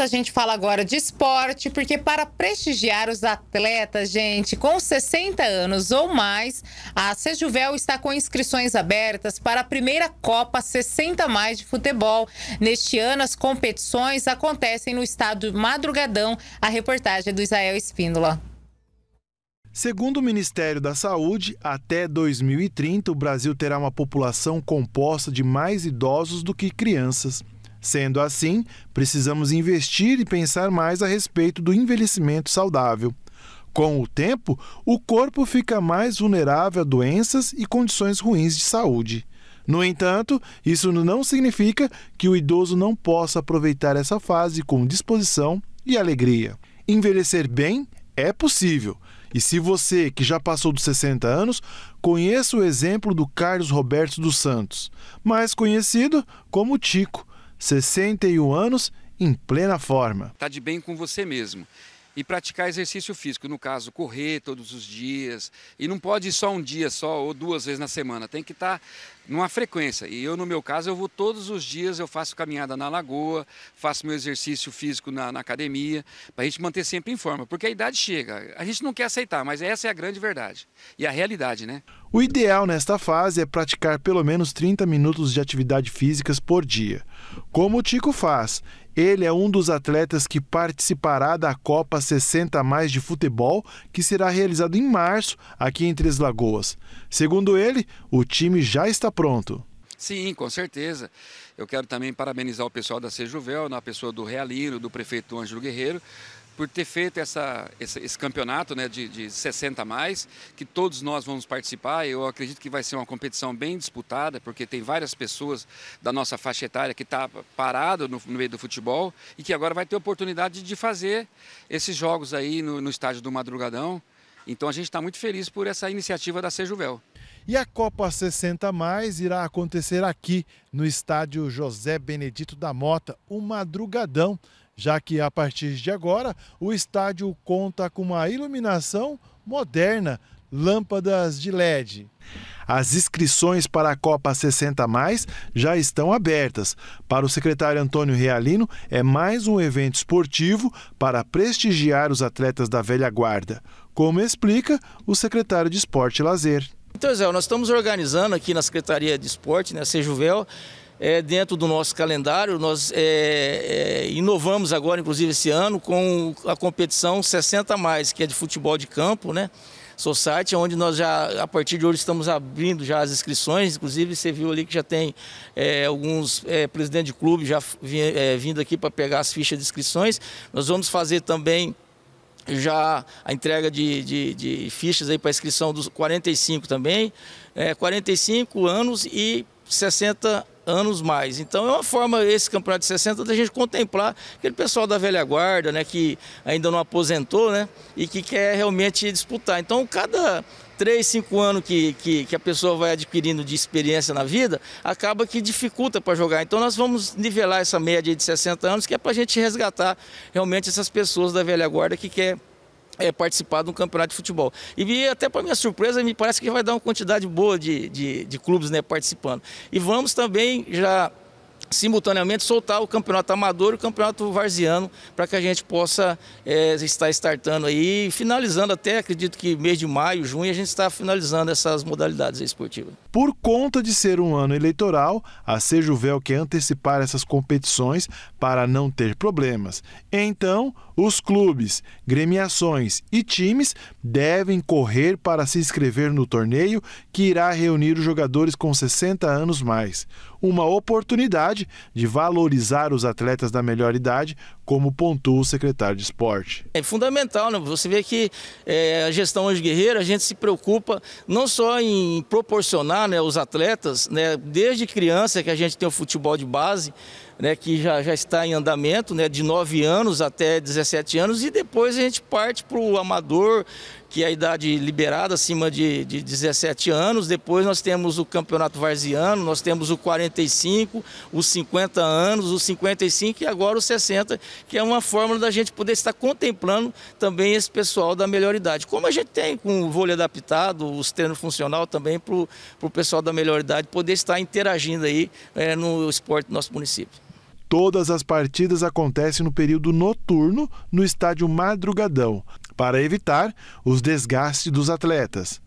a gente fala agora de esporte, porque para prestigiar os atletas, gente, com 60 anos ou mais, a Sejuvel está com inscrições abertas para a primeira Copa 60 mais de futebol. Neste ano, as competições acontecem no Estado Madrugadão. A reportagem é do Israel Espíndola. Segundo o Ministério da Saúde, até 2030 o Brasil terá uma população composta de mais idosos do que crianças. Sendo assim, precisamos investir e pensar mais a respeito do envelhecimento saudável. Com o tempo, o corpo fica mais vulnerável a doenças e condições ruins de saúde. No entanto, isso não significa que o idoso não possa aproveitar essa fase com disposição e alegria. Envelhecer bem é possível. E se você, que já passou dos 60 anos, conheça o exemplo do Carlos Roberto dos Santos, mais conhecido como Tico 61 anos, em plena forma. Está de bem com você mesmo. E praticar exercício físico, no caso, correr todos os dias. E não pode ir só um dia só ou duas vezes na semana. Tem que estar tá numa frequência. E eu, no meu caso, eu vou todos os dias, eu faço caminhada na lagoa, faço meu exercício físico na, na academia, para a gente manter sempre em forma, porque a idade chega. A gente não quer aceitar, mas essa é a grande verdade e a realidade, né? O ideal nesta fase é praticar pelo menos 30 minutos de atividade físicas por dia. Como o Tico faz, ele é um dos atletas que participará da Copa 60 Mais de Futebol, que será realizado em março aqui em Três Lagoas. Segundo ele, o time já está pronto. Sim, com certeza. Eu quero também parabenizar o pessoal da Sejuvel, na né, pessoa do Realino, do prefeito Ângelo Guerreiro, por ter feito essa, esse, esse campeonato né, de, de 60 a mais, que todos nós vamos participar. Eu acredito que vai ser uma competição bem disputada, porque tem várias pessoas da nossa faixa etária que está parado no, no, meio do futebol e que agora vai ter oportunidade de fazer esses jogos aí no, no estádio do Madrugadão. Então a gente está muito feliz por essa iniciativa da Sejuvel. E a Copa 60 Mais irá acontecer aqui no estádio José Benedito da Mota, um madrugadão, já que a partir de agora o estádio conta com uma iluminação moderna, lâmpadas de LED. As inscrições para a Copa 60 Mais já estão abertas. Para o secretário Antônio Realino, é mais um evento esportivo para prestigiar os atletas da velha guarda, como explica o secretário de Esporte e Lazer. Então, Zé, nós estamos organizando aqui na Secretaria de Esporte, né, Sejuvel, é, dentro do nosso calendário. Nós é, é, inovamos agora, inclusive esse ano, com a competição 60 mais, que é de futebol de campo, né? Society, onde nós já, a partir de hoje, estamos abrindo já as inscrições. Inclusive, você viu ali que já tem é, alguns é, presidentes de clube já é, vindo aqui para pegar as fichas de inscrições. Nós vamos fazer também já a entrega de, de, de fichas aí para inscrição dos 45 também, é, 45 anos e 60 anos mais. Então é uma forma, esse campeonato de 60, da gente contemplar aquele pessoal da velha guarda, né, que ainda não aposentou, né, e que quer realmente disputar. Então cada 3, 5 anos que, que, que, a pessoa vai adquirindo de experiência na vida, acaba que dificulta para jogar. Então nós vamos nivelar essa média de 60 anos, que é para a gente resgatar realmente essas pessoas da velha guarda que quer é, participar de um campeonato de futebol. E até para minha surpresa, me parece que vai dar uma quantidade boa de, de, de clubes né, participando. E vamos também já simultaneamente soltar o campeonato amador e o campeonato varziano para que a gente possa é, estar startando aí, finalizando até, acredito que mês de maio, junho, a gente está finalizando essas modalidades esportivas. Por conta de ser um ano eleitoral, a Sejuvel quer antecipar essas competições para não ter problemas. Então, os clubes, gremiações e times devem correr para se inscrever no torneio que irá reunir os jogadores com 60 anos mais. Uma oportunidade de valorizar os atletas da melhor idade como pontua o secretário de esporte. É fundamental, né? você vê que é, a gestão hoje Guerreiro, a gente se preocupa não só em proporcionar né, os atletas, né, desde criança que a gente tem o futebol de base, né, que já, já está em andamento, né, de 9 anos até 17 anos, e depois a gente parte para o amador, que é a idade liberada, acima de, de 17 anos. Depois nós temos o campeonato varziano, nós temos o 45, os 50 anos, os 55 e agora os 60, que é uma forma da gente poder estar contemplando também esse pessoal da melhor idade. Como a gente tem com o vôlei adaptado, os treinos funcional também para o pessoal da melhor idade poder estar interagindo aí é, no esporte do nosso município. Todas as partidas acontecem no período noturno no estádio Madrugadão, para evitar os desgastes dos atletas.